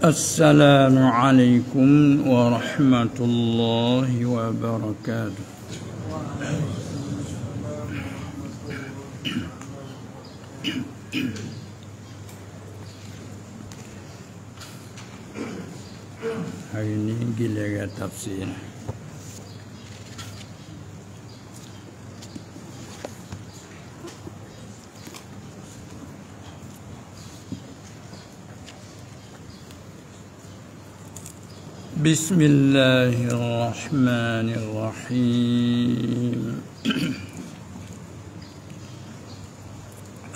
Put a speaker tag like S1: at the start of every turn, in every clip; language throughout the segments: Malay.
S1: السلام عليكم ورحمة الله وبركاته هاي نيجي giliran تفسير بسم الله الرحمن الرحيم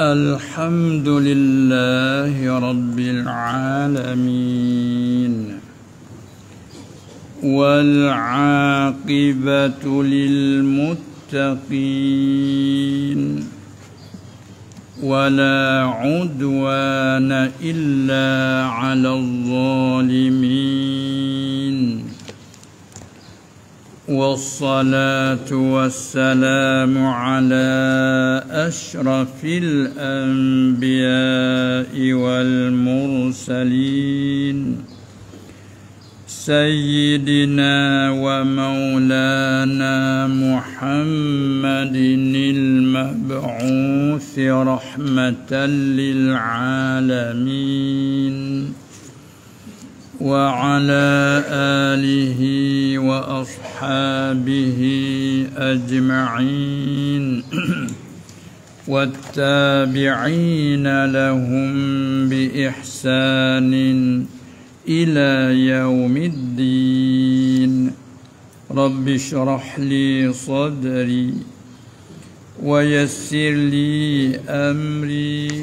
S1: الحمد لله رب العالمين والعاقبة للمتقين ولا عدوان إلا على الظالمين والصلاة والسلام على أشرف الأنبياء والمرسلين سيدنا ومولانا محمد المبعوث رحمة للعالمين وعلى آله وأصحابه أجمعين والتابعين لهم بإحسان إلى يوم الدين رب اشرح لي صدري ويسر لي أمري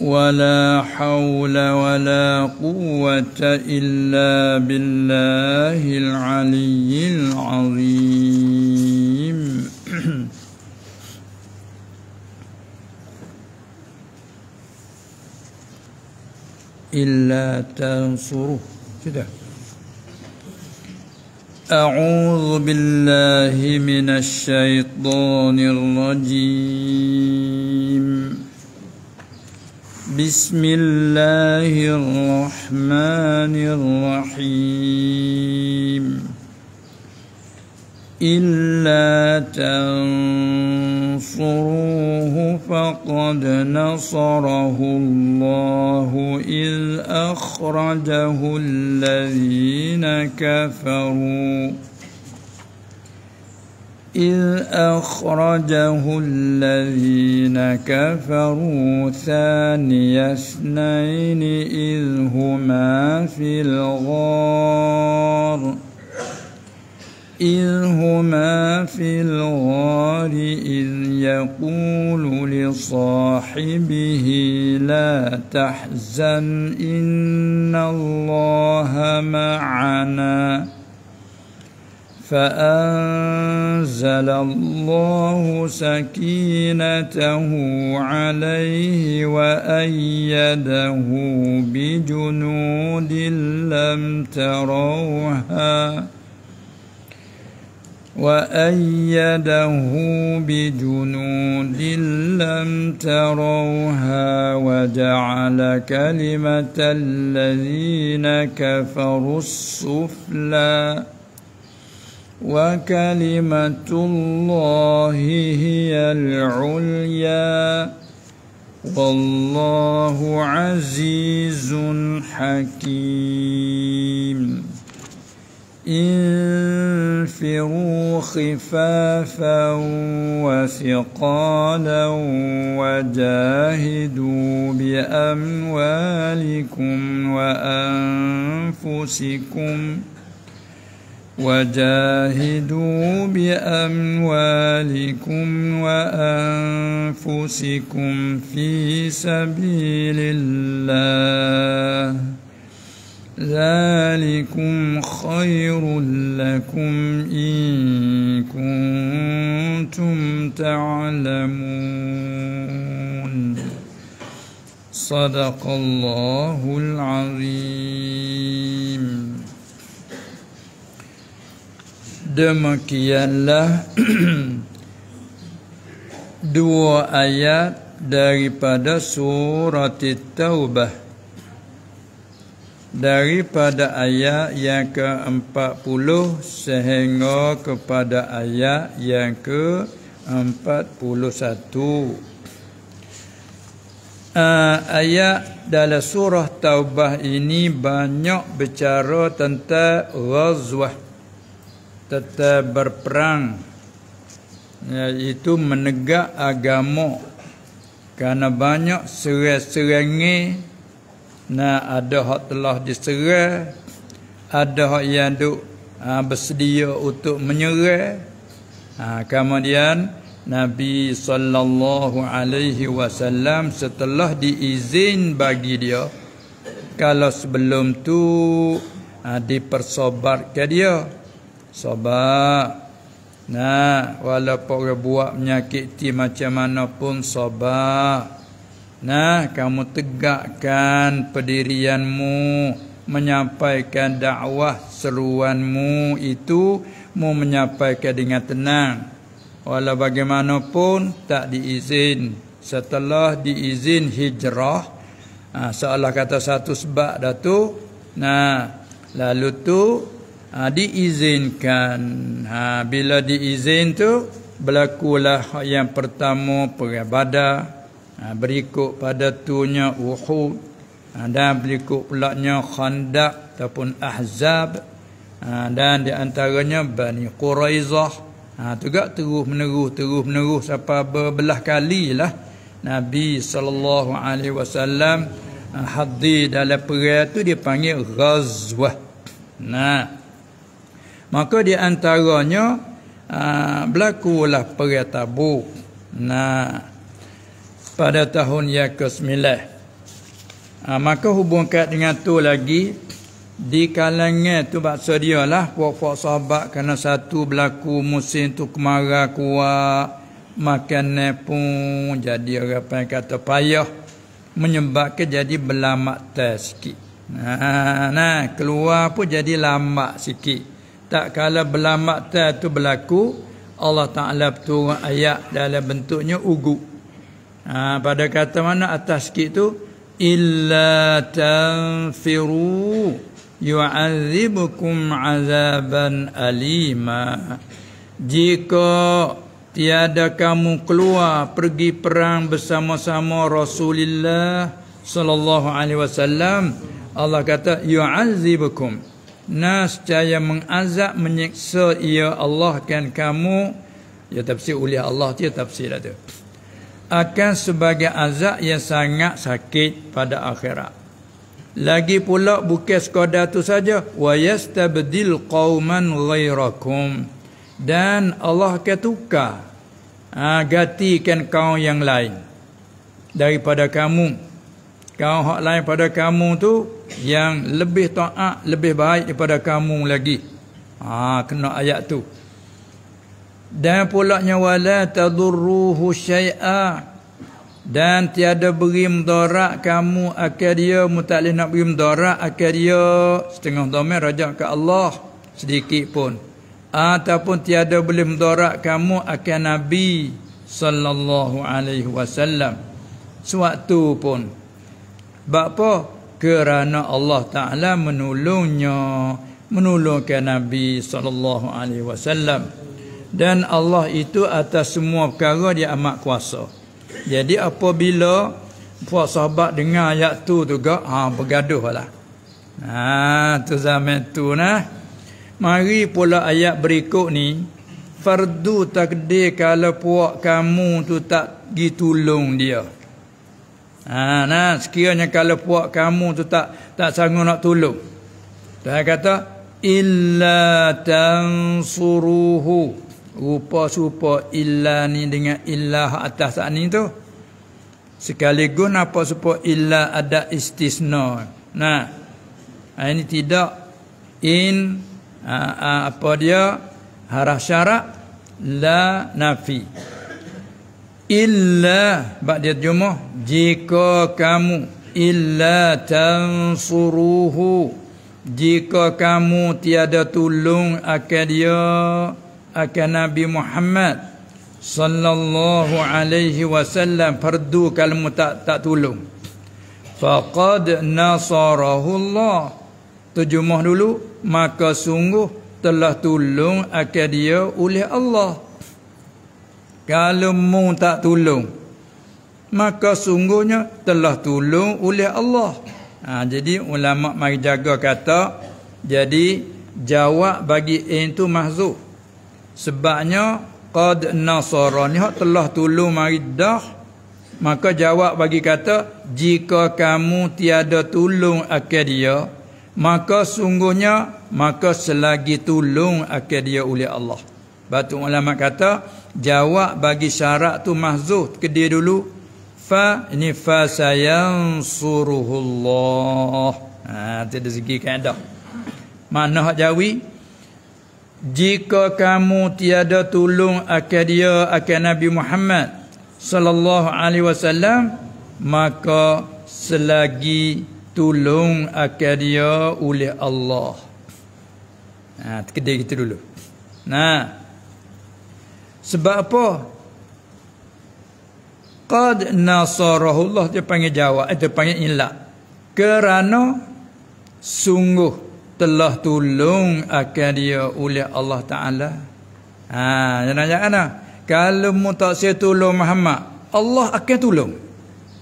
S1: ولا حول ولا قوة إلا بالله العلي العظيم إلا تنصره كده أعوذ بالله من الشيطان الرجيم بسم الله الرحمن الرحيم إلا تنصروه فقد نصره الله إذ أخرجه الذين كفروا إذ أخرجه الذين كفروا ثاني اثنين إذ هما في الغار إذ هما في الغار إذ يقول لصاحبه لا تحزن إن الله معنا فأنزل الله سكينته عليه وأيده بجنود لم تروها وأيده بجنود لم تروها وجعل كلمة الذين كفروا السفلي وكلمة الله هي العليا والله عزيز حكيم انفروا خفافا وثقالا وجاهدوا بأموالكم وأنفسكم وجاهدوا بأموالكم وأنفسكم في سبيل الله ذلكم خير لكم إن كنتم تعلمون صدق الله العظيم demikianlah dua ayat daripada surat Taubah daripada ayat yang ke-40 sehingga kepada ayat yang ke-41 ah, ayat dalam surah Taubah ini banyak bicara tentang ghazwah tetap berperang iaitu menegak agama kerana banyak serai-serangi nah ada hak telah diserai ada hak yang duk ha, bersedia untuk menyerai ha, ah, kemudian Nabi sallallahu alaihi wasallam setelah diizin bagi dia kalau sebelum tu ha, ah, dipersobat ke dia sabar nah walaupun orang buat menyakiti macam mana pun sabar nah kamu tegakkan pendirianmu menyampaikan dakwah seruanmu itu mu menyampaikan dengan tenang walau bagaimanapun tak diizin setelah diizin hijrah ha, seolah kata satu sebab dah tu nah lalu tu ha, diizinkan ha, bila diizin tu berlakulah yang pertama peribadah ha, berikut pada tunya uhud ha, dan berikut pula nya khandaq ataupun ahzab ha, dan di antaranya bani quraizah ha, juga terus menerus terus menerus sampai berbelah kalilah Nabi sallallahu alaihi wasallam ha, hadid dalam perang tu dia panggil ghazwah. Nah. Maka di antaranya aa, ah, berlakulah perang Tabuk. Nah pada tahun yang ke-9. Aa, ah, maka hubungkan dengan tu lagi di kalangan tu bahasa dia lah puak-puak sahabat kerana satu berlaku musim tu kemarah kuat makan pun jadi orang pun kata payah menyebabkan jadi berlambat sikit nah, nah keluar pun jadi lambat sikit tak kala belamak ta tu berlaku Allah Taala turun ayat dalam bentuknya ugu ha, pada kata mana atas sikit tu illa tanfiru yu'adzibukum azaban alima jika tiada kamu keluar pergi perang bersama-sama Rasulullah sallallahu alaihi wasallam Allah kata yu'adzibukum Nas caya mengazab menyiksa ia Allah kan kamu Ya tafsir uliah Allah dia tafsir ada Akan sebagai azab yang sangat sakit pada akhirat lagi pula bukan sekadar tu saja wa yastabdil qauman ghairakum dan Allah akan tukar ha, gantikan kaum yang lain daripada kamu kaum hak lain pada kamu tu yang lebih taat lebih baik daripada kamu lagi ha kena ayat tu dan polaknya wala tadurruhu syai'a dan tiada beri mudarat kamu akan dia mutalih nak beri mudarat akan dia setengah domen rajak ke Allah sedikit pun ataupun tiada boleh mudarat kamu akan nabi sallallahu alaihi wasallam suatu pun Bapa kerana Allah Taala menolongnya menolongkan Nabi sallallahu alaihi wasallam dan Allah itu atas semua perkara dia amat kuasa. Jadi apabila puak sahabat dengar ayat tu juga ha bergaduhlah. Ha tu zaman tu nah. Mari pula ayat berikut ni fardu takde kalau puak kamu tu tak gitulung dia. Ha, nah, sekiranya kalau puak kamu tu tak tak sanggup nak tolong. Tuhan kata, illa tansuruhu. Rupa-supa illa ni dengan illa atas saat ni tu. Sekaligus apa supa illa ada istisna. Nah, ha, ini tidak in ha, ha, apa dia harah syarat la nafi illa ba'da jumah jika kamu illa tansuruhu jika kamu tiada tolong akan dia akan Nabi Muhammad sallallahu alaihi wasallam perdu kalau tak tak tolong faqad nasarahu Allah terjemah dulu maka sungguh telah tolong akan dia oleh Allah kalau mu tak tolong Maka sungguhnya telah tolong oleh Allah ha, Jadi ulama mari jaga kata Jadi jawab bagi itu mahzuh Sebabnya Qad nasarani telah tolong mari dah Maka jawab bagi kata Jika kamu tiada tolong akadia Maka sungguhnya Maka selagi tolong akadia oleh Allah Batu ulama kata jawab bagi syarat tu mahzuh ke dia dulu fa ini fa sayansuruhullah ha tu dari segi kaedah mana hak jawi jika kamu tiada tolong akan dia akan Nabi Muhammad sallallahu alaihi wasallam maka selagi tolong akan dia oleh Allah ha kita dulu nah sebab apa? Qad nasarahullah dia panggil jawab, eh, dia panggil ilah. Kerana sungguh telah tolong akan dia oleh Allah Taala. Ha, jangan jangan ana. Kalau mu tak saya tolong Muhammad, Allah akan tolong.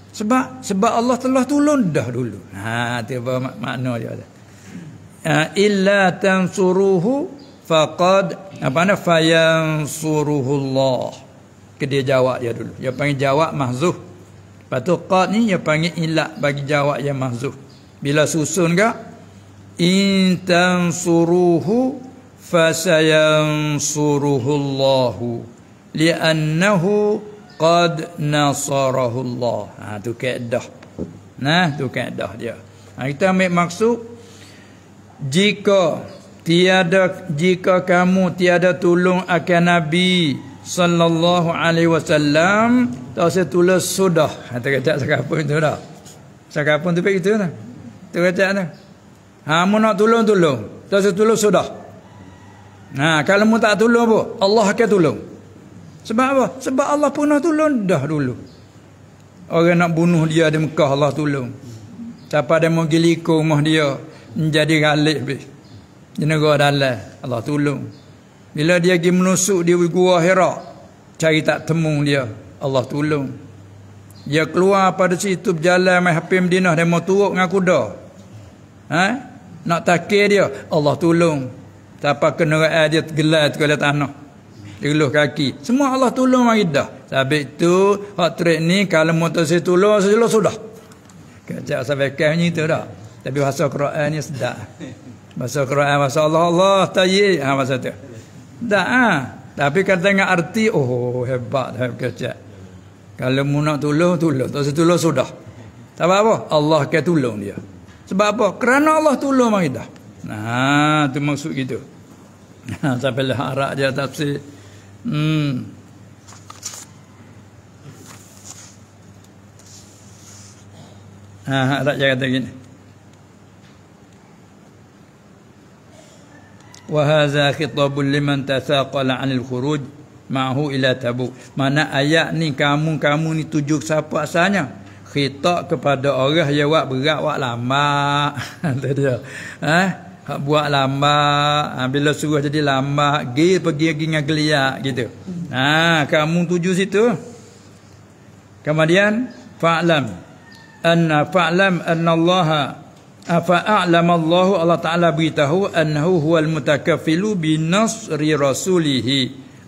S1: Sebab sebab Allah telah tolong dah dulu. Ha, tiba makna dia. Ha, illa tansuruhu faqad apa nama fayansuruhullah. Kedia jawab dia dulu. Dia panggil jawab mahzuh. Lepas tu qad ni dia panggil ilat bagi jawab yang mahzuh. Bila susun ke in tansuruhu fasayansuruhullah liannahu qad nasarahullah. Ha tu kaedah. Nah, tu kaedah dia. Ha, kita ambil maksud jika tiada jika kamu tiada tolong akan nabi sallallahu alaihi wasallam tak saya tulis sudah kata kata apa itu dah apa tu begitu dah tu kata dah ha mu nak tolong tolong tak saya tulis sudah Nah, ha, kalau mu tak tolong apa Allah akan tolong sebab apa sebab Allah pernah tolong dah dulu orang nak bunuh dia di Mekah Allah tolong siapa dia mau gilik dia menjadi galik bih di negara dalam Allah tolong bila dia pergi menusuk di gua Hira cari tak temu dia Allah tolong dia keluar pada situ berjalan mai hampir Madinah dia mau turun dengan kuda ha nak takir dia Allah tolong siapa kenderaan dia tergelar tu kalau tanah Diluh kaki. Semua Allah tolong mari dah. Sabik tu, hak trek ni kalau motor saya tolong, saya sudah. Kerja sampai kan ni tu dah. Tapi bahasa Quran ni sedap. Masa Quran masa Allah Allah tayyi ha masa tu. Dak ah. Ha. Tapi kan dengar arti oh hebat hebat kerja. Kalau mu nak tolong tolong, tak setolong sudah. Tak apa, Allah akan tolong dia. Sebab apa? Kerana Allah tolong mari dah. Nah, ha, tu maksud gitu. Ha, sampai lah arak dia tafsir. Hmm. Ha, arak dia kata gini. وهذا خطاب لمن تثاقل عن الخروج معه الى تبوك mana ayat ni kamu kamu ni tujuh siapa asalnya khitab kepada orang yang buat berat buat lambat tu dia ha buat lama. ha, bila suruh jadi lama. gi pergi dengan geliat gitu ha kamu tujuh situ kemudian fa'lam anna fa'lam anna Allah. Afa a'lam Allah Allah Taala beritahu annahu huwal mutakaffilu binasri rasulihi.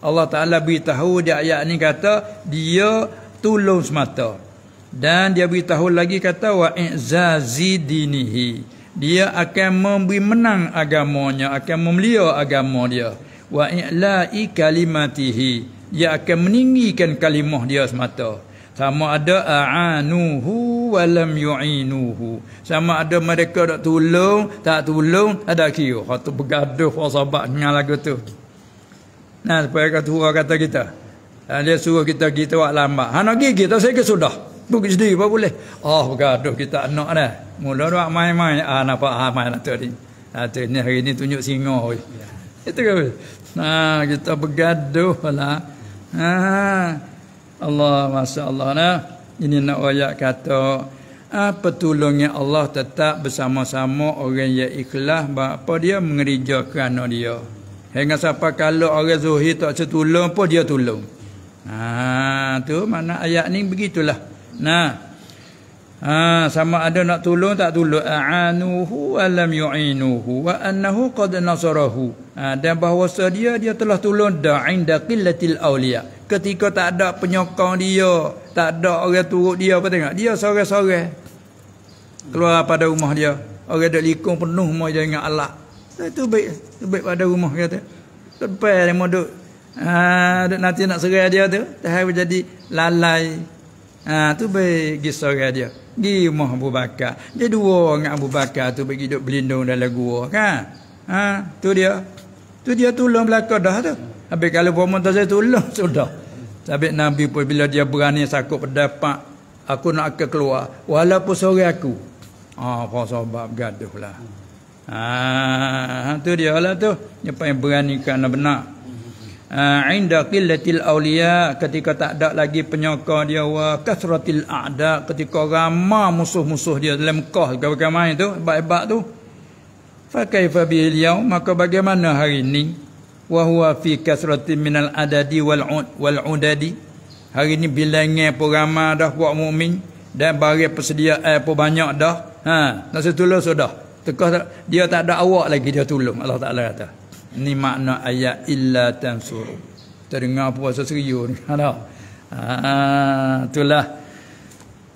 S1: Allah Taala beritahu di ayat ni kata dia tolong semata. Dan dia beritahu lagi kata wa izazi dinihi. Dia akan memberi menang agamanya, akan memelia agama dia. Wa i'la'i kalimatihi. Dia akan meninggikan kalimah dia semata sama ada a'anuhu walam yu'inuhu sama ada mereka tak tolong tak tolong ada kira kata ha, bergaduh sahabat dengan lagu tu nah supaya kata kata kita ha, dia suruh kita kita buat lambat ha nak gigi tak saya sudah pergi sendiri apa boleh ah bergaduh kita nak dah mula nak main-main ah nampak ah main tadi ah ni hari ni tunjuk singa oi itu kan nah kita bergaduh lah ha Allah masya-Allah nah ini nak ayat kata apa tulungnya Allah tetap bersama-sama orang yang ikhlas apa dia mengerjakan dia. Hingga siapa kalau orang zuhid tak setolong pun dia tulung. Ha tu mana ayat ni begitulah. Nah Ha, sama ada nak tulung tak tulung? a'anuhu wa lam yu'inuhu wa annahu qad nasarahu ha, dan bahawa dia dia telah tolong da'inda qillatil awliya ketika tak ada penyokong dia, tak ada orang turut dia apa tengok. Dia seorang-seorang keluar pada rumah dia. Orang dak likung penuh mau dia ingat Allah. Itu baik, itu baik pada rumah kata. Lepas dia mau duk. Ha, duk nanti nak serai dia tu, tahai jadi lalai. ah, tu baik gi serai dia. Gi rumah Abu Bakar. Dia dua dengan Abu Bakar tu bagi duk berlindung dalam gua kan. Ha, tu dia. Tu dia tolong belaka dah tu. Habis kalau pun mentah saya tolong sudah. Tapi Nabi pun bila dia berani sakut berdapat. Aku nak ke keluar. Walaupun sore aku. Ah, apa sebab gaduh lah. Ah, tu dia lah tu. Dia pun berani kerana benar. Uh, ah, inda qillatil awliya ketika tak ada lagi penyokong dia wa kasratil a'da ketika ramah musuh-musuh dia dalam Kau kau bagaimana itu tu, hebat -hebat tu. Fakaifa bi'l-yaw Maka bagaimana hari ini Wahua fi kasratin minal adadi wal-udadi Hari ini bilangnya pun ramai dah buat mu'min Dan bari persediaan eh, pun banyak dah ha, Nak setulah sudah Tekah dia tak ada awak lagi dia tolong Allah Ta'ala kata Ini makna ayat illa tansur Kita puasa serius ni ha, Itulah ha,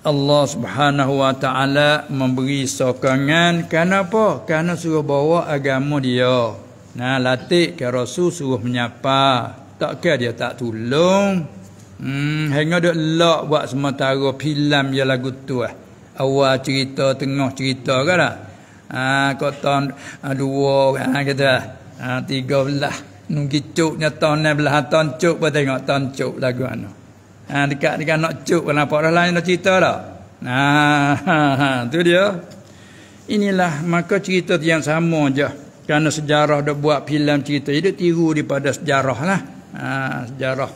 S1: Allah Subhanahu Wa Taala memberi sokongan kenapa? Karena suruh bawa agama dia. Nah, latih ke Rasul suruh menyapa. Takkan dia tak tolong. Hmm, hanya dok lok buat sementara filem ya lagu tu eh. Awal cerita, tengah cerita ke lah. Ha, kau tahun ha, dua orang ha, eh. Ha, tiga belah. Nunggi cuknya tahun ni eh, belah tahun cuk. Kau tengok tahun cuk lagu anak. Ha dekat dengan nak cuk pun kan, nampak dah lain dah cerita dah. Nah, ha, tu dia. Inilah maka cerita yang sama je. Kerana sejarah dah buat filem cerita dia tiru daripada sejarah lah. Ha, sejarah.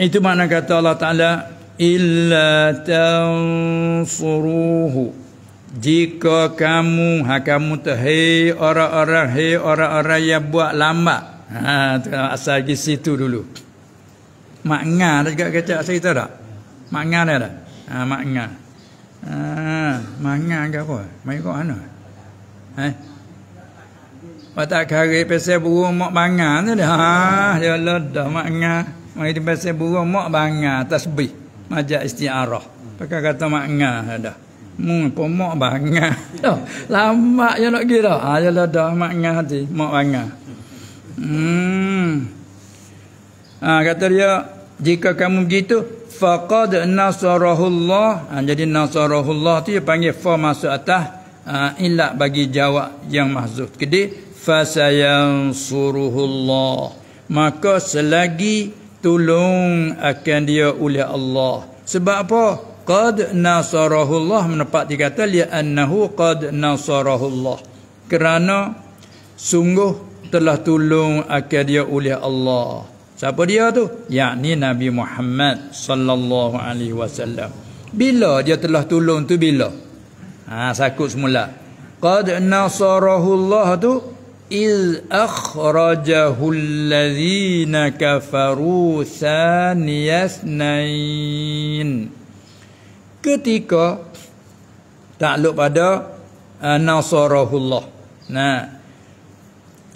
S1: Itu makna kata Allah Taala illa tansuruhu jika kamu ha kamu tahi orang-orang hei orang-orang yang buat lambat ha asal di situ dulu mak nga ada juga kecak saya tahu tak? Mak nga ada tak? Ha, mak nga. Ha, mak nga ke apa? Mak kau mana? Ha? Mak tak kari pasal burung ha, ya mak bangga tu ha, oh, dah. Ha, ya Allah dah mak nga. Mak itu pasal burung mak bangga tasbih. Majak istiarah. Pakai kata mak nga dah. Mu pomok bangga. Dah. Lama je nak gila. Ha, ya Allah dah mak nga hati. Mak bangga. Hmm. Ah ha, kata dia jika kamu begitu faqad nasarahullah. Ha, jadi nasarahullah tu dia panggil fa masuk atas ha, ilat bagi jawab yang mahzuf. Jadi fasayansuruhullah. Maka selagi tolong akan dia oleh Allah. Sebab apa? Qad nasarahullah menepat dikata li annahu qad nasarahullah. Kerana sungguh telah tolong akan dia oleh Allah. Siapa dia tu? Yakni Nabi Muhammad sallallahu alaihi wasallam. Bila dia telah tolong tu bila? Ha sakut semula. Qad nasarahu Allah tu iz akhrajahu allazina kafaru thaniyasnain. Ketika takluk pada uh, nasarahu Allah. Nah.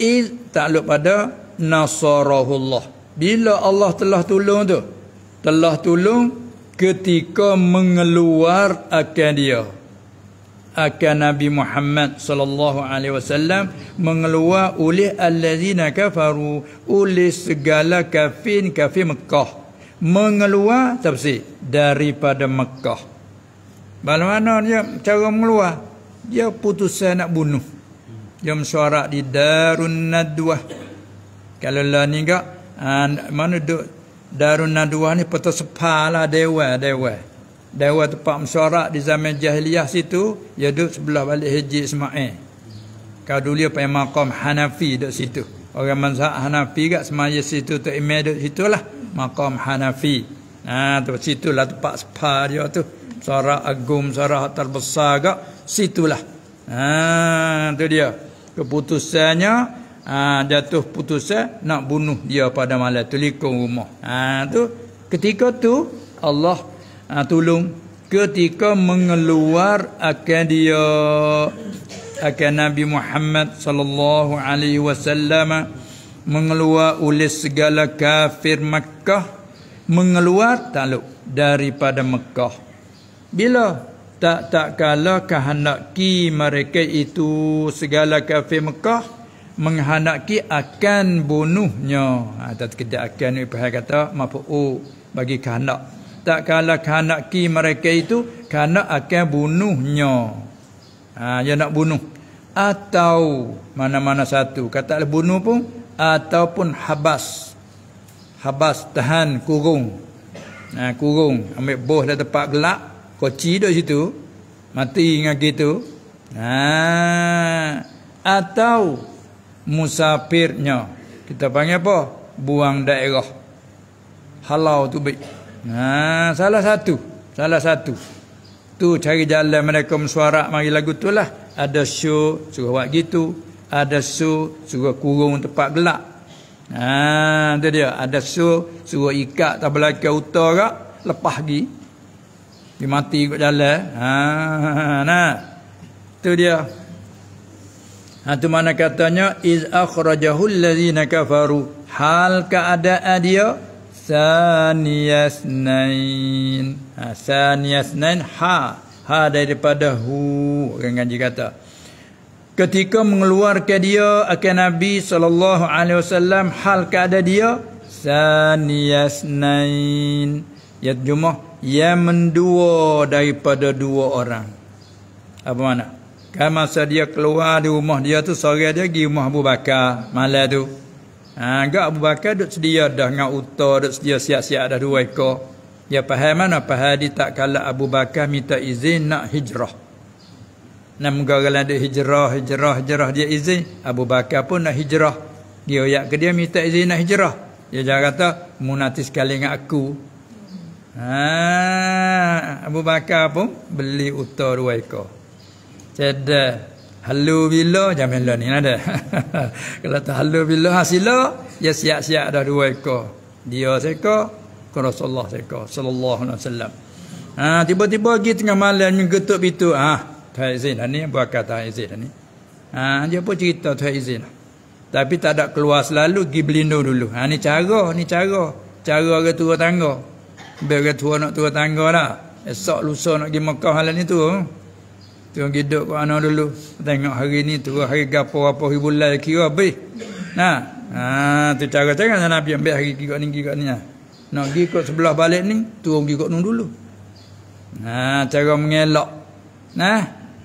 S1: Iz takluk pada nasarahu Allah bila Allah telah tolong tu telah tolong ketika mengeluar akan dia akan Nabi Muhammad sallallahu alaihi wasallam mengeluar oleh allazina kafaru oleh segala kafin kafir Mekah mengeluar tafsir daripada Mekah bagaimana dia cara mengeluar dia putusan nak bunuh dia mesyuarat di Darun Nadwah kalau lah ni enggak And mana duk Darun Nadwa ni patut sepahlah dewa dewa. Dewa tempat mesyuarat di zaman jahiliah situ, ya duk sebelah balik Haji Ismail. Kau dulu pergi makam Hanafi duk situ. Orang mazhab Hanafi gak semaya situ tu ime duk lah makam Hanafi. Ha tu situ lah tempat spa dia tu. Suara agum suara terbesar gak lah Ha tu dia. Keputusannya ha, jatuh putusan nak bunuh dia pada malam tu likung rumah. Ha, tu ketika tu Allah ha, tolong ketika mengeluar akan dia akan Nabi Muhammad sallallahu alaihi wasallam mengeluar oleh segala kafir Mekah mengeluar taluk daripada Mekah bila tak tak kala kehendaki mereka itu segala kafir Mekah menghendaki akan bunuhnya. Ha, tak terkejap akan ni pihak kata mafu'u oh, bagi kanak. Tak kala kehendaki mereka itu kanak akan bunuhnya. Ha, dia nak bunuh. Atau mana-mana satu. Kata le bunuh pun ataupun habas. Habas tahan kurung. Ha, kurung. Ambil bos dari tempat gelap. Koci duduk situ. Mati dengan gitu. Ha, atau musafirnya kita panggil apa buang daerah halau tu baik nah salah satu salah satu tu cari jalan mereka mensuarak mari lagu tu lah ada show suruh buat gitu ada show suruh kurung tempat gelak nah tu dia ada show suruh ikat tak belakang utara lepas gi dimati kat jalan ha nah tu dia Ha tu mana katanya iz akhrajahul ladzina kafaru hal keadaan dia saniyasnain. Ha saniyasnain ha ha daripada hu orang kanji kata. Ketika mengeluarkan dia akan Nabi sallallahu alaihi wasallam hal keadaan dia saniyasnain. Ya jumah yang mendua daripada dua orang. Apa mana? Kan masa dia keluar di rumah dia tu sore dia pergi rumah Abu Bakar malam tu. Ha gak Abu Bakar duk sedia dah dengan unta duk sedia siap-siap dah dua ekor. Dia faham mana faham dia tak kala Abu Bakar minta izin nak hijrah. Nam gagal ada hijrah, hijrah, hijrah dia izin. Abu Bakar pun nak hijrah. Dia ayat ke dia minta izin nak hijrah. Dia jangan kata, munatis sekali dengan aku. Ha, Abu Bakar pun beli utar dua ekor. Cedah. Halu bila jamin lah ni ada. Kalau tak halu bila hasilnya, ya siap-siap dah dua ekor. Dia seka, ke Rasulullah seka. Sallallahu alaihi wasallam. Ha, tiba-tiba pergi tengah malam ni getuk pintu. Ha, Tuan Izin lah ni, buah kata Tuan Izin lah ni. Ha, dia pun cerita Tuan Izin lah. Tapi tak ada keluar selalu, pergi berlindung dulu. Ha, ni cara, ni cara. Cara orang tua tangga. Biar orang tua nak tua tangga lah. Esok lusa nak pergi Mekah hal ni tu. Tuan hidup kau mana dulu. Tengok hari ni tu hari gapo apa ribu lai kira habis. Nah. Ha, tu cara cara lah Nabi ambil hari kira ni kira ni. Lah. Nak pergi kat sebelah balik ni, turun pergi kat nun dulu. Nah, cara mengelak. Nah,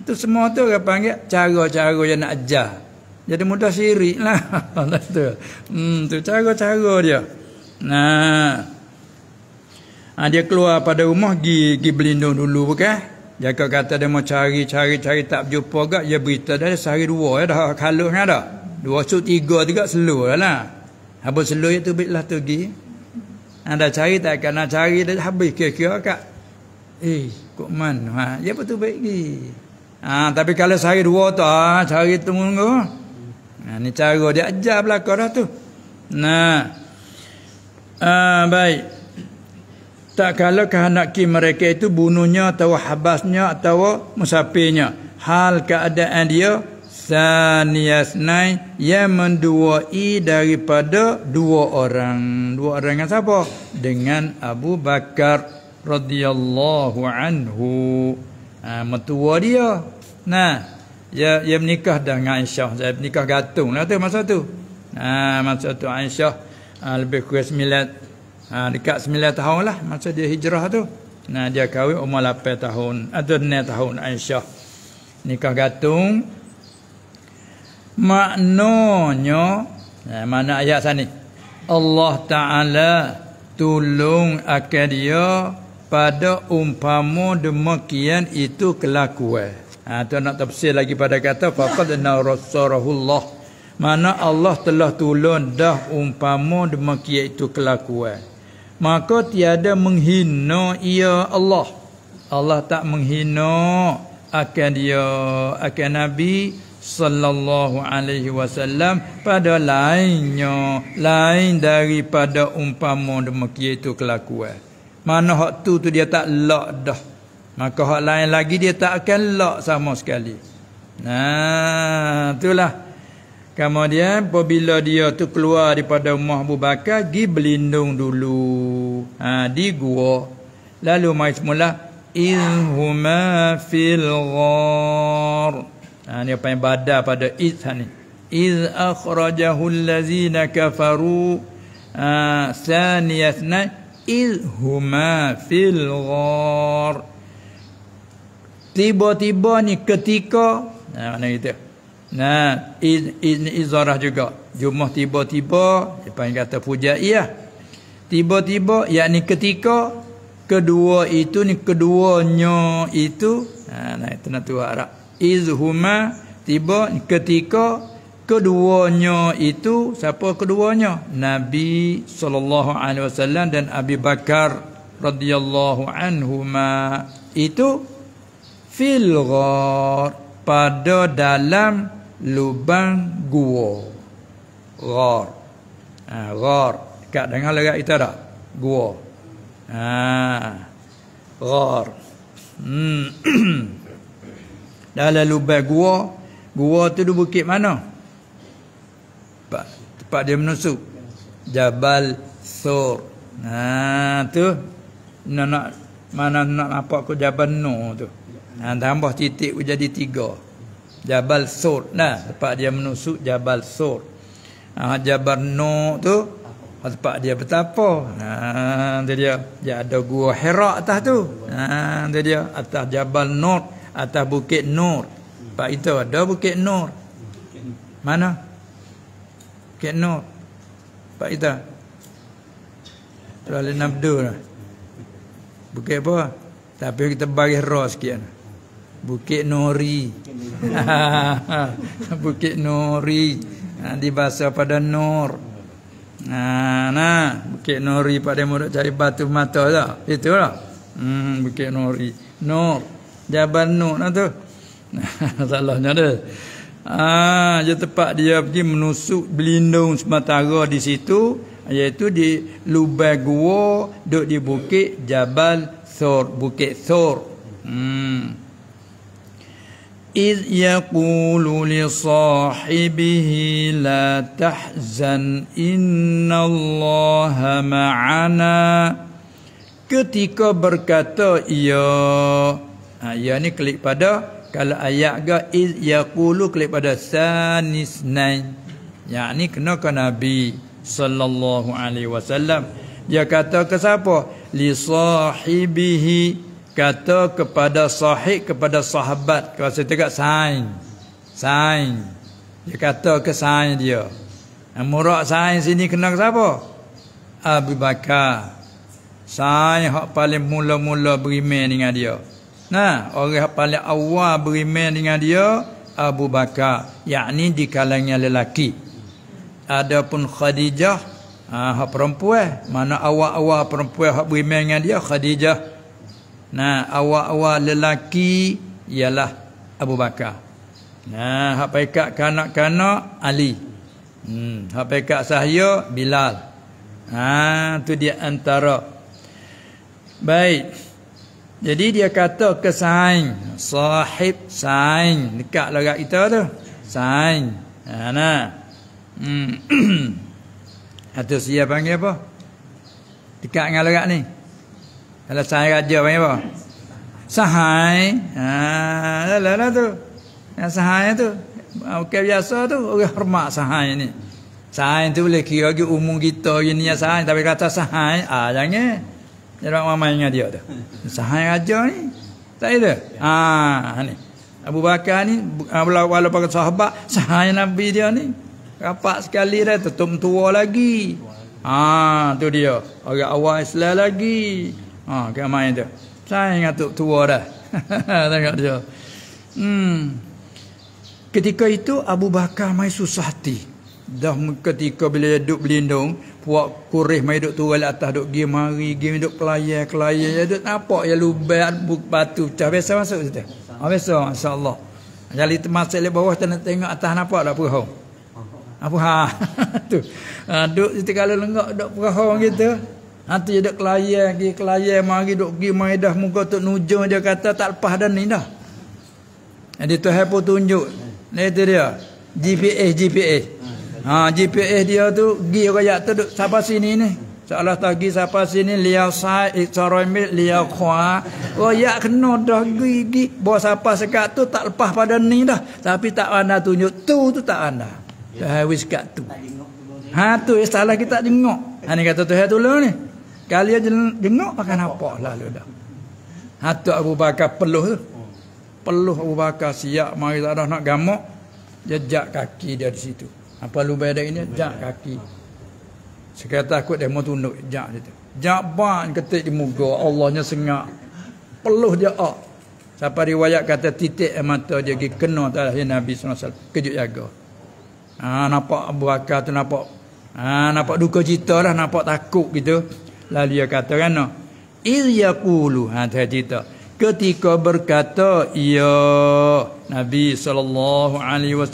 S1: itu semua tu orang panggil cara-cara yang nak ajar. Jadi mudah sirik lah. tu. Hmm, tu cara-cara dia. Nah. Ha, dia keluar pada rumah, pergi, pergi berlindung dulu bukan? Jaka kata dia mau cari, cari, cari tak berjumpa gak, dia berita dah dia sehari dua ya, dah kalau dengan dah. Dua su tiga juga seluruh lah. Habis seluruh itu bitlah tu pergi. Anda cari tak kena cari dah habis kira-kira kak. Eh, kok man? Ha, dia ya betul baik pergi. Ha, tapi kalau sehari dua tu, ha, cari tu munggu. Ha, ni cara dia ajar belakang dah tu. Nah. Ha, baik. Tak kala kehendaki mereka itu bunuhnya atau habasnya atau musafirnya. Hal keadaan dia saniasnai yang menduai daripada dua orang. Dua orang dengan siapa? Dengan Abu Bakar radhiyallahu anhu. Ha, metua dia. Nah, ya ya menikah dengan Aisyah. Saya menikah gantung lah tu masa tu. Ha, masa tu Aisyah ha, lebih kurang ha, dekat 9 tahun lah masa dia hijrah tu nah dia kahwin umur 8 tahun atau 9 tahun Aisyah nikah gatung. maknanya eh, mana ayat sana Allah Ta'ala tolong akan dia pada umpamu demikian itu kelakuan ha, tu nak tafsir lagi pada kata faqad narasarahullah mana Allah telah tolong dah umpamu demikian itu kelakuan maka tiada menghina ia Allah Allah tak menghina akan dia akan nabi sallallahu alaihi wasallam pada lainnya lain daripada umpama demikian itu kelakuan mana hak tu tu dia tak lak dah maka hak lain lagi dia tak akan lak sama sekali nah itulah Kemudian apabila dia tu keluar daripada rumah Abu Bakar, pergi berlindung dulu ha, di gua. Lalu mai semula, iz huma fil ghar. Ha, ini apa yang badar pada iz ni. Iz akhrajahu allazina kafaru. Ha, Saniyatna, iz huma fil ghar. Tiba-tiba ni ketika, ha, mana kita? Nah, ini izarah juga. Jumlah tiba-tiba, depan kata fujaiyah. Tiba-tiba, yakni ketika kedua itu ni keduanya itu, nah, nah itu nak tua Arab. Izhuma tiba ketika keduanya itu siapa keduanya Nabi saw dan Abi Bakar radhiyallahu anhuma itu fil pada dalam lubang gua ghar ha ghar kat dengar lagi kita dak gua ha ghar hmm. dalam lubang gua gua tu di bukit mana tempat, tempat dia menusuk jabal sur ha tu nak nak mana nak nampak ke jabal nur tu ha tambah titik jadi tiga Jabal Sur. Nah, tempat dia menusuk Jabal Sur. Ah ha, Jabal No tu ha, tempat dia betapa. Ha tu dia. Dia ada gua Hira atas tu. Ha tu dia atas Jabal Nur, atas Bukit Nur. Pak itu ada Bukit Nur. Mana? Bukit Nur. Pak itu. Terlalu nabdu lah. Bukit apa? Tapi kita bagi roh sekian. lah. Bukit Nuri. Bukit Nuri. Ha, di bahasa pada Nur. Ha, nah, Bukit Nuri pada muda cari batu mata lah. Itulah. Hmm, Bukit Nuri. Nur. Jabal Nur lah tu. Salahnya dia. Ha, dia tempat dia pergi menusuk belindung sementara di situ. Iaitu di Lubai Gua. Duduk di Bukit Jabal Thor. Bukit Thor. Hmm. إذ يقول لصاحبه لا تحزن إن الله معنا ketika berkata ia ha, ia ni klik pada kalau ayat ke iz yaqulu klik pada sanisnai yakni kena ke nabi sallallahu alaihi wasallam dia kata ke siapa li sahibihi kata kepada sahih kepada sahabat kalau saya tengok sain, sign dia kata ke sain dia yang murak sain sini kena ke siapa Abu Bakar Sain hak paling mula-mula berimen dengan dia nah orang hak paling awal berimen dengan dia Abu Bakar yakni di kalangan lelaki adapun Khadijah ah, hak perempuan mana awal-awal perempuan hak berimen dengan dia Khadijah Nah, awak-awak lelaki ialah Abu Bakar. Nah, hak pekak kanak-kanak Ali. Hmm, hak pekak saya Bilal. Ha, tu dia antara. Baik. Jadi dia kata kesain, sahib sain dekat lorat kita tu. Sain. Ha ah, nah. Hmm. Atau siapa panggil apa? Dekat dengan lorat ni. Kalau sang raja panggil apa? Sahai. Ha, lah lah, lah tu. Yang sahai tu. Okey biasa tu. Orang hormat sahai ni. Sahai tu boleh kira lagi umum kita gini yang sahai. Tapi kata sahai. Ah, ha, jangan. Jangan orang main dengan dia tu. Sahai raja ni. Tak itu? Ah, ha, ni. Abu Bakar ni. Ah, walau pakai sahabat. Sahai Nabi dia ni. Rapat sekali dah. Tetum tua lagi. Ha, tu dia. Orang awal Islam lagi. Ha, ke main tu. Saya ingat tu tua dah. Tengok dia. Hmm. Ketika itu Abu Bakar mai susah hati. Dah ketika bila dia duduk berlindung, puak kurih mai duduk turun lah atas duduk gi mari, gi duduk kelayar, kelayar dia duduk nampak ya lubang batu pecah biasa masuk situ. Ha biasa masya-Allah. Jadi termasuk di bawah tak nak tengok atas nampak tak perahu. Apa ha? tu. Ha duduk situ kalau lengok duduk perahu gitu. Nanti ha, dia kelayan lagi, kelayan mari duk pergi maidah muka tu nujung dia kata tak lepas dan ni dah. Jadi tu hai tunjuk. Ni tu dia. GPS GPS. Ha GPS dia tu gi raya tu duk sapa sini ni. Salah tak pergi sapa sini lia sai isaroi eh, mi lia khwa. Oh ya kena dah gi gi bawa sapa sekat tu tak lepas pada ni dah. Tapi tak anda tunjuk tu tu tak anda. Tu hai wis kat tu. Ha tu salah kita tengok. Ha ni kata tu hai tolong ni. Kali jenguk makan apa lalu dah. Hatta Abu Bakar peluh tu. Peluh Abu Bakar siap mari tak ada nak gamak. Jejak kaki dia di situ. Apa lu bayar ini? Jejak kaki. Sekarang takut dia mau tunduk. Jejak dia tu. Jejak ban ketik di muka. Allahnya sengak. Peluh dia ak. Oh. Siapa riwayat kata titik mata dia pergi kena tak ya Nabi SAW. Kejut jaga. Ha, nampak Abu Bakar tu nampak. Ha, nampak duka cita lah. Nampak takut gitu. Lalu dia kata kan Iya kulu Ha cerita Ketika berkata Ya Nabi SAW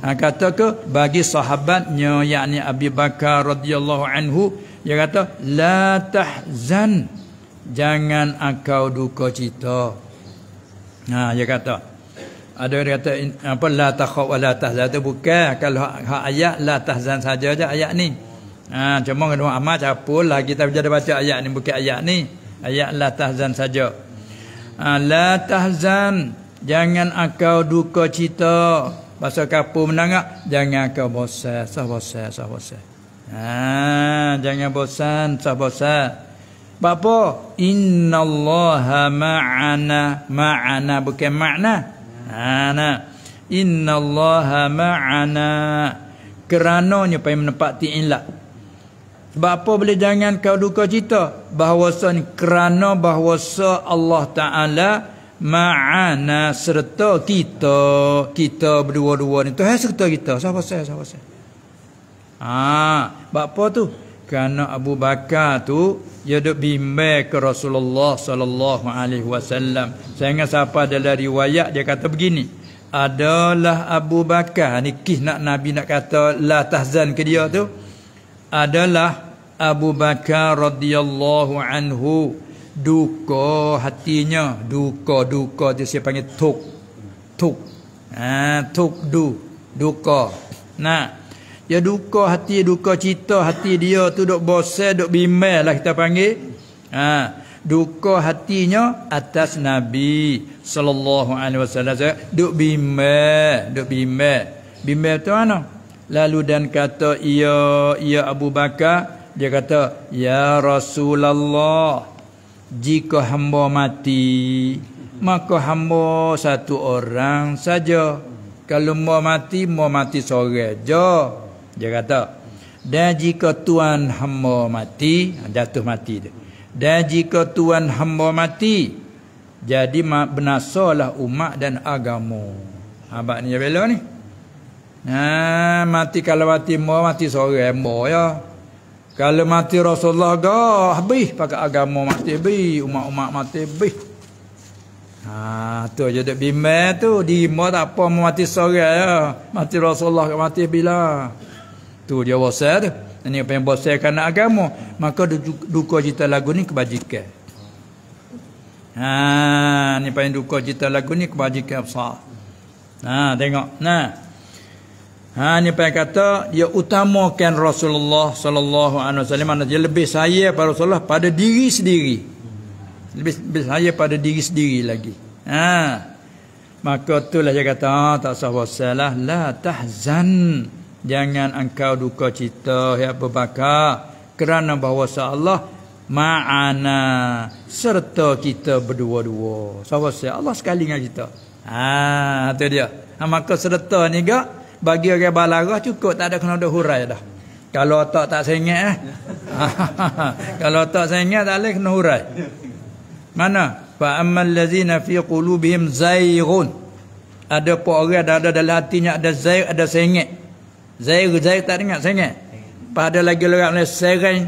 S1: Ha kata ke Bagi sahabatnya Yakni Abi Bakar radhiyallahu anhu Dia kata La tahzan Jangan engkau duka cita Ha dia kata ada yang kata apa la takhaw wa la tahzan bukan kalau hak, ayat la tahzan saja ayat ni Ha, cuma kena buat amal lah kita berjaya baca ayat ni bukan ayat ni. Ayat la tahzan saja. Ha, la tahzan jangan engkau duka cita. Bahasa kapu menangak jangan engkau bosan, sah bosan, sah bosan. Ha, jangan bosan, sah bosan. Bapa, innallaha ma'ana, ma'ana bukan makna. Ha, nah. Innallaha ma'ana. Kerana nya pai menepati ilah. Sebab apa boleh jangan kau duka cita bahawasa kerana bahawasa Allah Ta'ala ma'ana serta kita kita berdua-dua ni Tuhan serta kita siapa saya siapa saya ha bab apa tu kerana Abu Bakar tu dia duk bimbel ke Rasulullah sallallahu alaihi wasallam saya ingat siapa dalam riwayat dia kata begini adalah Abu Bakar ni kisah nak nabi nak kata la tahzan ke dia tu hmm adalah Abu Bakar radhiyallahu anhu duka hatinya duka duka dia saya panggil tuk tuk ah tuk du duka nah ya duka hati duka cita hati dia tu dok bosan dok bimel lah kita panggil ah duka hatinya atas nabi sallallahu alaihi wasallam dok bimel dok bimel bimel tu mana Lalu dan kata ia ia Abu Bakar dia kata ya Rasulullah jika hamba mati maka hamba satu orang saja kalau mau mati mau mati sore je dia kata dan jika tuan hamba mati jatuh mati dia dan jika tuan hamba mati jadi benasalah umat dan agama. Habak ni ya bela ni. Ha mati kalau mati mu mati seorang mu ya. Kalau mati Rasulullah dah habis pakai agama mati bi umat-umat mati bi Ha tu aja dak bimbang tu di mu tak apa mu mati seorang ya. Mati Rasulullah ke mati bila? Tu dia wasal tu. Ini apa yang bosan kena agama. Maka duka cerita lagu ni kebajikan. Ha, ni apa yang duka cerita lagu ni kebajikan besar. Ha, tengok. Nah. Ha ni pai kata dia utamakan Rasulullah sallallahu alaihi wasallam dia lebih saya pada Rasulullah pada diri sendiri. Lebih, lebih saya pada diri sendiri lagi. Ha. Maka itulah dia kata ha, tak sah wasalah la tahzan. Jangan engkau duka cita ya Abu kerana bahawa Allah ma'ana serta kita berdua-dua. Sawasalah Allah sekali dengan kita. Ha itu dia. Ha, maka serta ni gak bagi orang balarah cukup tak ada kena ada hurai dah. Kalau otak tak sengit eh. Kalau otak sengit tak boleh kena hurai. Mana? Fa ammal ladzina fi qulubihim zayghun. Ada apa orang ada dalam hatinya ada zayg ada sengit. Zayg zayg tak dengar sengit. Pada lagi orang boleh serai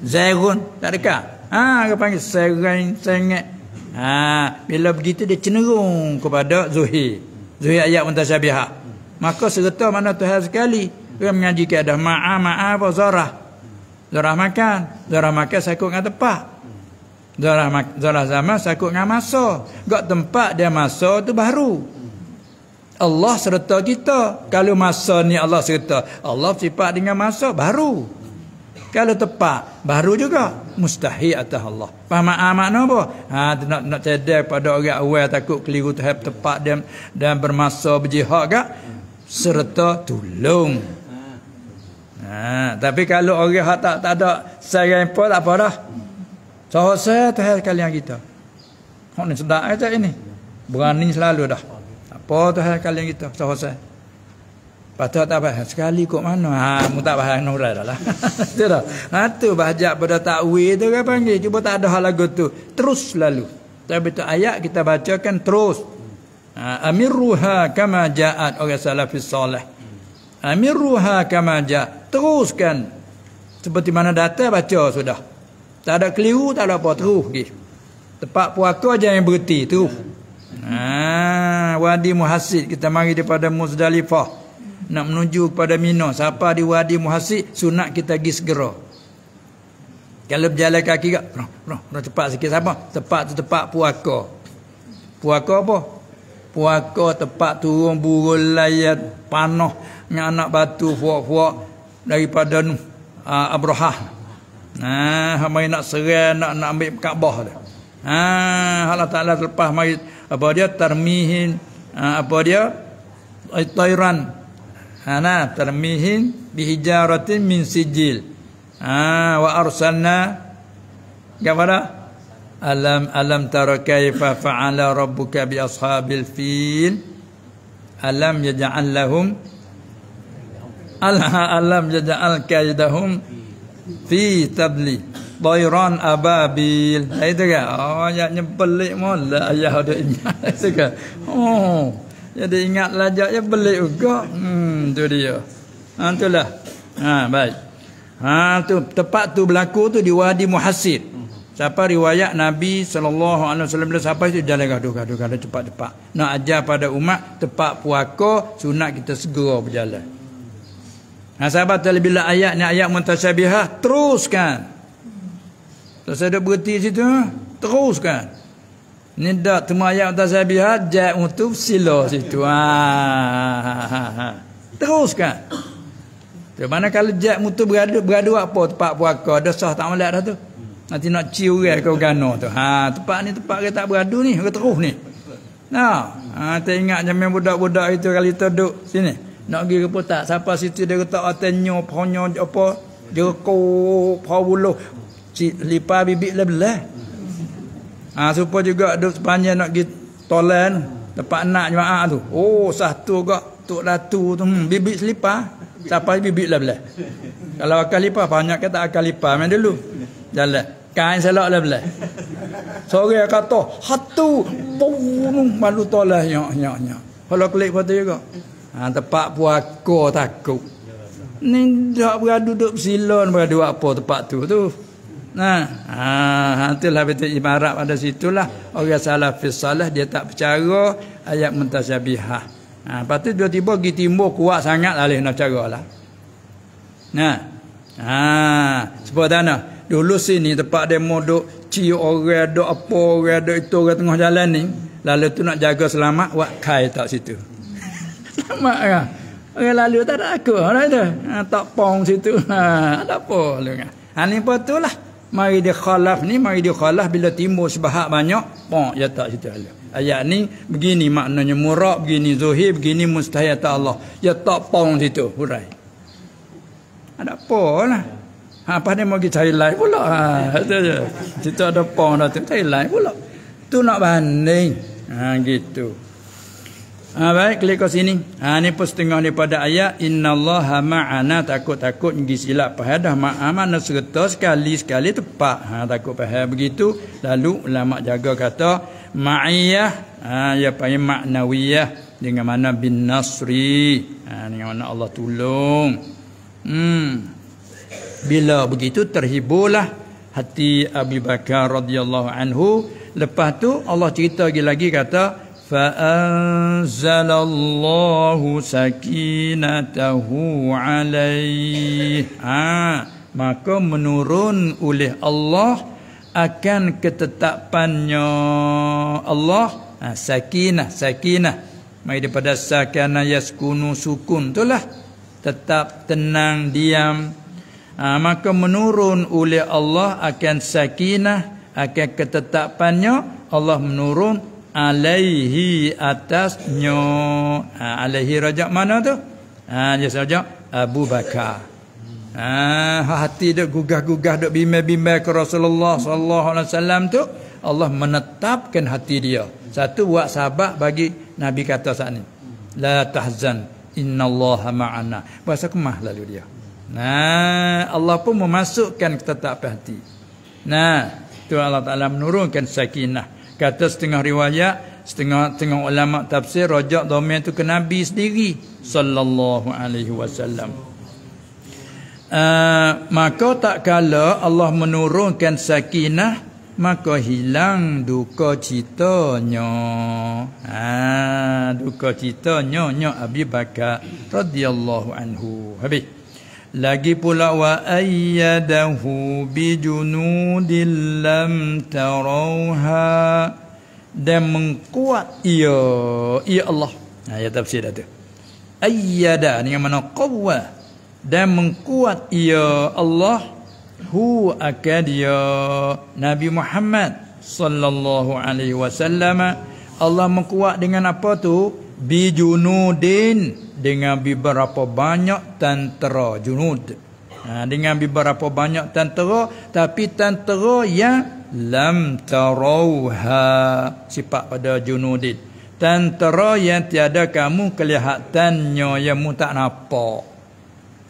S1: zayghun tak dekat. Ha, dia panggil serai sengit. Ha, bila begitu dia cenderung kepada zuhi. Zuhi ayat untuk muntasyabihah maka serta mana tu Tuhan sekali dia mengaji keadaan ma'a ma'a apa zarah zarah makan zarah makan sakut dengan tepat zarah, zarah zaman sakut dengan masa Gak tempat dia masa tu baru Allah serta kita kalau masa ni Allah serta Allah sifat dengan masa baru kalau tepat baru juga mustahil atas Allah faham makna makna apa ha nak nak cedek pada orang awal takut keliru tepat dan dan bermasa berjihad gak serta tolong. Ha. tapi kalau orang hak tak tak ada sarang pun tak apa dah. Saya saya tu hal kalian kita. Hak ni sedak aja ini. Berani selalu dah. Apa tu hal kalian kita? Saya saya. Patut tak apa sekali kok mana? Ha, mu tak bahas nurai dah lah. tu dah. Ha tu bahajak pada takwil tu kan panggil. Cuba tak ada hal lagu tu. Terus lalu. Tapi tu ayat kita bacakan terus. Terus. Ha, amiruha kama ja'at orang salafis soleh. Amiruha kama ja'at. Teruskan. Seperti mana data baca sudah. Tak ada keliru, tak ada apa. Terus pergi. Tepat puaka jangan berhenti. Terus. Ha, wadi Muhasid. Kita mari daripada Muzdalifah. Nak menuju kepada Mino. Siapa di Wadi Muhasid, sunat kita pergi segera. Kalau berjalan kaki, roh, roh, roh, cepat sikit. Siapa? Tepat tu tepat puaka. Puaka apa? puaka tempat turun burung layat panah dengan anak batu fuak-fuak daripada nu ah, Abrahah. Nah, mai nak serai nak nak ambil Kaabah tu. Ha, ah, Allah Taala lepas mai apa dia termihin uh, apa dia eh, tairan. Ha nah, termihin bihijaratin min sijil. Ha ah, wa arsalna kepada Alam alam tara kaifa fa'ala rabbuka bi ashabil fil Alam yaj'al lahum Alha alam yaj'al kaidahum fi tabli Bayran ababil nah, Itu kan Oh ya nyebelik mula Ayah ada ingat Itu kan Oh Jadi ingat lajak Ya belik juga Hmm Itu dia Ha itulah Ha baik Ha tu Tepat tu berlaku tu Di wadi muhasib Siapa riwayat Nabi sallallahu alaihi wasallam bila sampai itu jalan gaduh-gaduh gaduh cepat-cepat. Nak ajar pada umat tepat puaka sunat kita segera berjalan. Nah sahabat tadi bila ayat ni ayat mutasyabihah teruskan. Tak saya dah berhenti situ teruskan. Ni dak tema ayat mutasyabihah jak untuk sila situ. Ha, ha, ha, ha. Teruskan. Di mana kalau jak mutu beradu beradu apa tepat puaka dah sah tak melihat dah tu. Nanti nak ciu ke kau gano tu. Ha tempat ni tempat kita tak beradu ni, kau teruh ni. Nah, ha tak ingat zaman budak-budak itu kali tu duduk sini. Nak pergi ke putak, siapa situ dia kata atenyo ponyo apa? Dia ko pawulo si lipa bibik lebelah. Lah ha supaya juga duduk sepanjang nak pergi tolan tempat nak jemaah tu. Oh, satu gak tok latu tu hmm, bibik selipa. Siapa bibik lebelah. Lah Kalau akan lipa banyak kata akan lipa main dulu. Jalan. Kain selok lah belah. Sore kata, hatu. Bum, malu tolah, nyok, nyok, nyok. Kalau klik foto juga. Ha, tepat puaka takut. Ni tak beradu duduk silon beradu apa tempat tu tu. Nah, ah ha itulah ha, ha, betul ibarat pada situlah. Orang salah fi salah dia tak percaya ayat mentasyabihah. Ha, lepas tu dia tiba pergi timbul kuat sangat alih nak caralah. Nah. Ha, sebab tanah. Dulu sini tempat demo duk ciu orang, duk apa orang, duk itu orang tengah jalan ni. Lalu tu nak jaga selamat, buat kai tak situ. selamat lah. Orang lalu tak ada aku. Ada itu. Ha, tak pong situ. Ha, ada apa. Lah. Ha, ni pun tu lah. Mari dia khalaf ni, mari dia khalaf bila timbul sebahak banyak, pong ya tak situ. lalu Ayat ni begini maknanya murak, begini zuhir, begini mustahil Allah. Ya tak pong situ. Hurai. Ada ha, apa lah. Ha apa ni mau cari lain pula. Ha itu je. Cerita ada pong dah tu cari pula. Tu nak banding. Ha gitu. Ha baik klik ke sini. Ha ni pun setengah ni pada ayat innallaha ma'ana takut-takut ngi silap faham dah ma'a serta sekali sekali tepat. Ha takut faham begitu lalu ulama jaga kata ma'iyah ha ya panggil maknawiyah dengan mana bin nasri ha, dengan mana Allah tolong hmm bila begitu terhiburlah hati Abu Bakar radhiyallahu anhu. Lepas tu Allah cerita lagi lagi kata fa'anzalallahu sakinatahu alaih. Ha, maka menurun oleh Allah akan ketetapannya Allah ha, sakinah sakinah mai daripada sakana yaskunu sukun itulah tetap tenang diam ha, maka menurun oleh Allah akan sakinah akan ketetapannya Allah menurun alaihi atasnya ah, ha, alaihi rajak mana tu ha ah, dia saja Abu Bakar ha hati dia gugah-gugah dak bimba bimbang ke Rasulullah sallallahu alaihi wasallam tu Allah menetapkan hati dia satu buat sahabat bagi nabi kata saat ni la tahzan innallaha ma'ana bahasa kemah lalu dia Nah, Allah pun memasukkan ketetapan hati. Nah, itu Allah Taala menurunkan sakinah. Kata setengah riwayat, setengah tengah ulama tafsir rojak domain tu ke Nabi sendiri sallallahu alaihi wasallam. Ah, maka tak kala Allah menurunkan sakinah maka hilang duka citanya ha duka citanya nyo Abi Bakar radhiyallahu anhu habis lagi pula wa ayyadahu bijunudin lam tarauha dan mengkuat ia ia ya Allah. Nah, ha, ya tafsir ada. Ayyada ni yang mana qawwa dan mengkuat ia Allah hu akadia Nabi Muhammad sallallahu alaihi wasallam Allah mengkuat dengan apa tu bi junudin dengan beberapa banyak tentera junud ha, dengan beberapa banyak tentera tapi tentera yang lam tarauha sifat pada junudin tentera yang tiada kamu kelihatannya yang mu tak nampak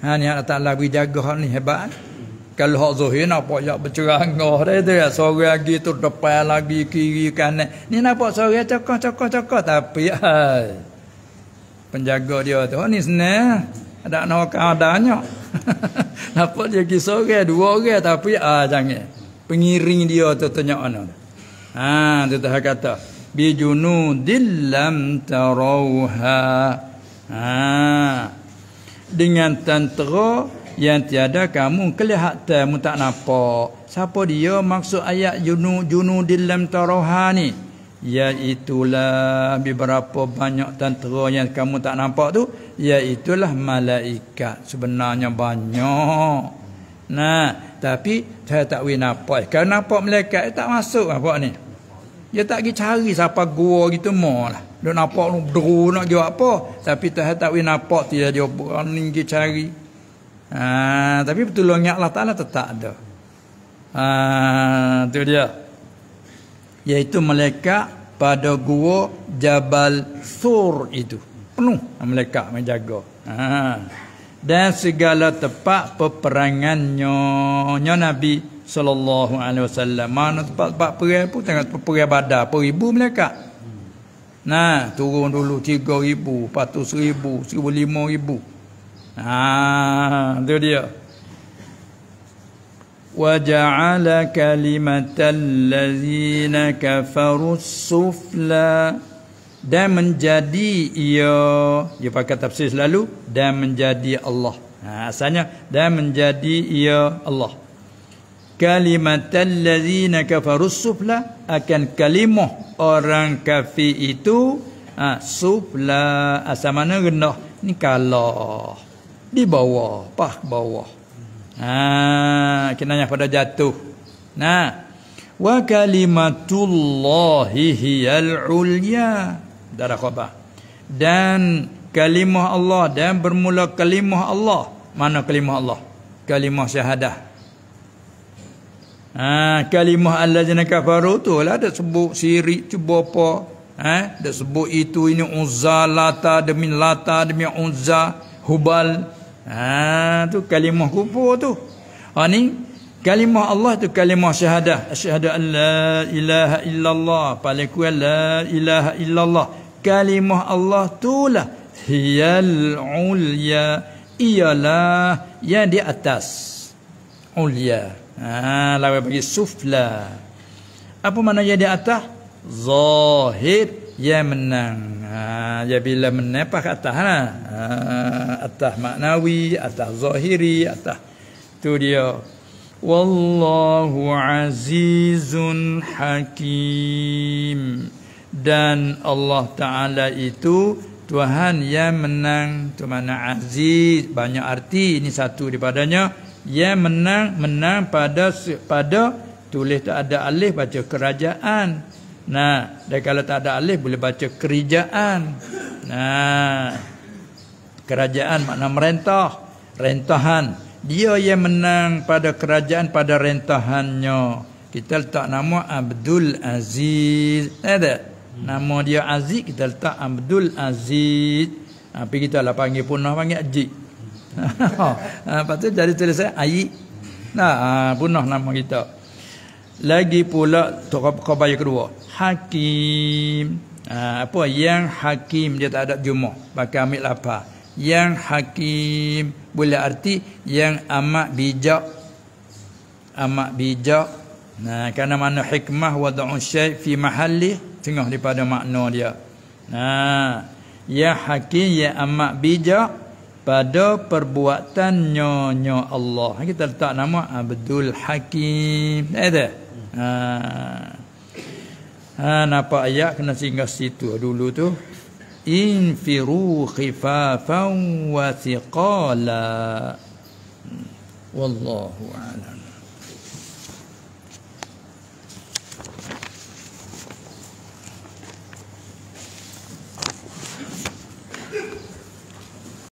S1: ha ni Allah Taala bagi jaga ni hebat kalau hak zuhir nampak yak bercerangah dia tu ya. Sore lagi tu depan lagi kiri kanan. Ni nampak sore cokok cokok cokok tapi hai. Penjaga dia tu oh, ni senang. Eh. Ada nak kau adanya. nampak dia pergi sore dua orang tapi ah jangan. Pengiring dia tu tanya ana. Ha tu tah kata bijunu junudil lam tarauha. Ha dengan tentera yang tiada kamu kelihatan mu tak nampak siapa dia maksud ayat junu junu dalam taroha ni iaitulah beberapa banyak tentera yang kamu tak nampak tu iaitulah malaikat sebenarnya banyak nah tapi saya tak boleh nampak kalau nampak malaikat tak masuk apa lah ni dia tak pergi cari siapa gua gitu mahlah dia nampak lu deru nak jawab apa tapi tak tak boleh nampak dia dia orang pergi cari Ha, tapi pertolongan Allah Ta'ala tetap ada. Ha, itu dia. Yaitu malaikat pada gua Jabal Sur itu. Penuh malaikat menjaga. Ha. Dan segala tempat peperangannya nyo Nabi sallallahu alaihi wasallam. Mana tempat-tempat perang pun tengah perang badar, peribu malaikat. Nah, turun dulu 3000, 400000, 15000. Ah, itu dia. وجعل كلمة الذين كفروا السفلى dan menjadi ia dia pakai tafsir selalu dan menjadi Allah ha, asalnya dan menjadi ia Allah kalimat allazina kafaru sufla akan kalimah orang kafir itu ha, sufla asal mana rendah ni kalah di bawah pah bawah ha kenanya pada jatuh nah wa kalimatullahi hiyal ulya darah khabar dan kalimah Allah dan bermula kalimah Allah mana kalimah Allah kalimah syahadah Ha, kalimah Allah jenis kafaru tu lah ada sebut sirik cuba apa ha? ada sebut itu ini uzza lata demi lata demi uzza hubal ha tu kalimah kubur tu ha ni kalimah Allah tu kalimah syahadah asyhadu an la ilaha illallah paling kurang la ilaha illallah kalimah Allah tu lah hiyal ulya ialah yang di atas ulya ha lawa bagi sufla apa mana yang di atas zahir Ya menang ya bila menepah ke atas lah. atas maknawi atas zahiri atas tu dia wallahu azizun hakim dan Allah taala itu Tuhan yang menang tu mana aziz banyak arti ini satu daripadanya Ya menang menang pada pada tulis tak ada alif baca kerajaan Nah, dan kalau tak ada alif boleh baca kerajaan. Nah. Kerajaan makna merentah, rentahan. Dia yang menang pada kerajaan pada rentahannya. Kita letak nama Abdul Aziz. Ada. Nama dia Aziz kita letak Abdul Aziz. Tapi ha, kita lah panggil pun nak panggil Aziz. Ha, lepas tu jadi tulis saya Aik. Nah, ha, punah nama kita. Lagi pula tokoh kabaya kedua hakim. Ha, apa yang hakim dia tak ada jumlah. Bakal ambil lapa. Yang hakim boleh arti yang amat bijak. Amat bijak. Nah, karena mana hikmah wada'u syai' fi mahalli tengah daripada makna dia. Nah, ya hakim ya amat bijak pada perbuatan nyonya Allah. Kita letak nama Abdul Hakim. Ada. Eh, ah. Ha napa ayat kena singgah situ dulu tu. In khifafan wa thiqala. Wallahu a'lam.